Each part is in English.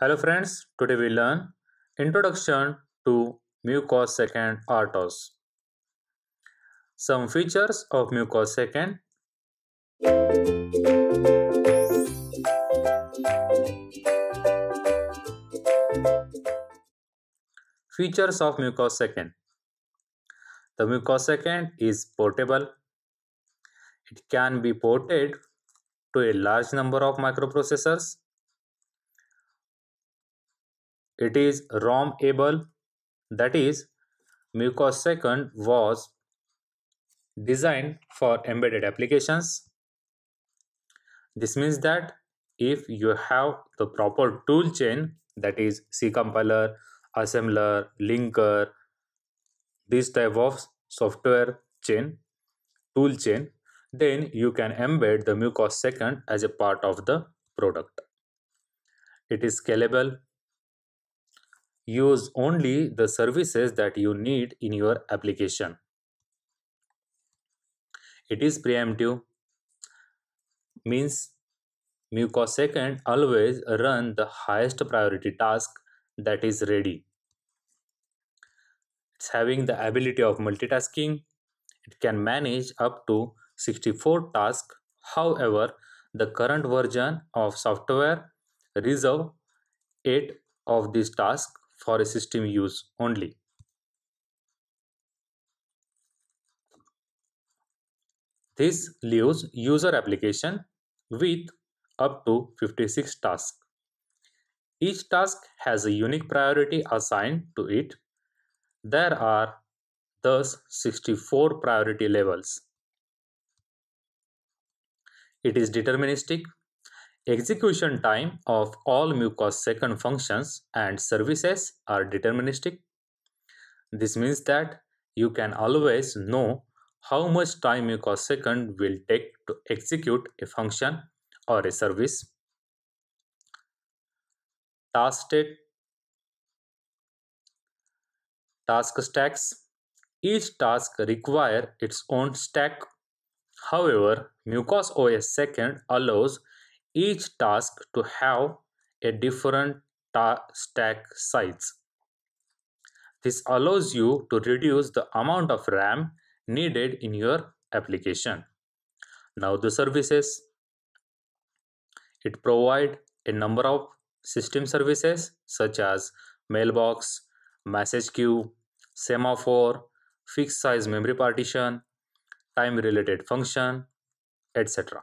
Hello friends, today we learn Introduction to mu cos Some features of mu Features of mu The mu is portable. It can be ported to a large number of microprocessors it is ROM able, that is, Mucosecond was designed for embedded applications. This means that if you have the proper tool chain, that is, C compiler, assembler, linker, this type of software chain, tool chain, then you can embed the mucosecond as a part of the product. It is scalable use only the services that you need in your application. It is preemptive means mucosecond always run the highest priority task that is ready. It's having the ability of multitasking. It can manage up to 64 tasks. However, the current version of software reserve 8 of these tasks for a system use only. This leaves user application with up to 56 tasks. Each task has a unique priority assigned to it. There are thus 64 priority levels. It is deterministic Execution time of all mucus second functions and services are deterministic. This means that you can always know how much time MUCOS second will take to execute a function or a service. Task state, task stacks. Each task require its own stack. However, mucus OS second allows each task to have a different stack size. This allows you to reduce the amount of RAM needed in your application. Now the services. It provide a number of system services such as mailbox, message queue, semaphore, fixed size memory partition, time related function, etc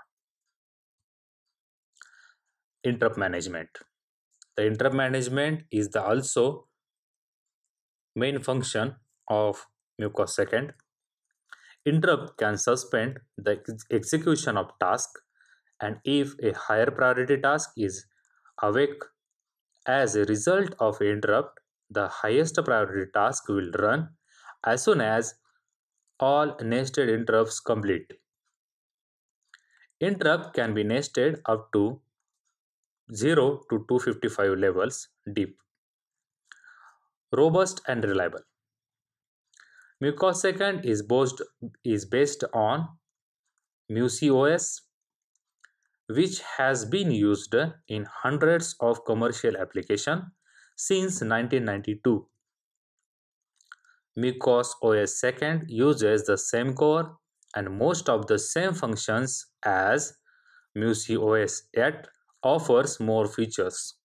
interrupt management. The interrupt management is the also main function of microsecond. Interrupt can suspend the execution of task and if a higher priority task is awake as a result of interrupt, the highest priority task will run as soon as all nested interrupts complete. Interrupt can be nested up to 0 to 255 levels deep. Robust and reliable. Mucosecond is, boast, is based on MuCOS, which has been used in hundreds of commercial applications since 1992. MuCOS OS second uses the same core and most of the same functions as MuCOS yet offers more features.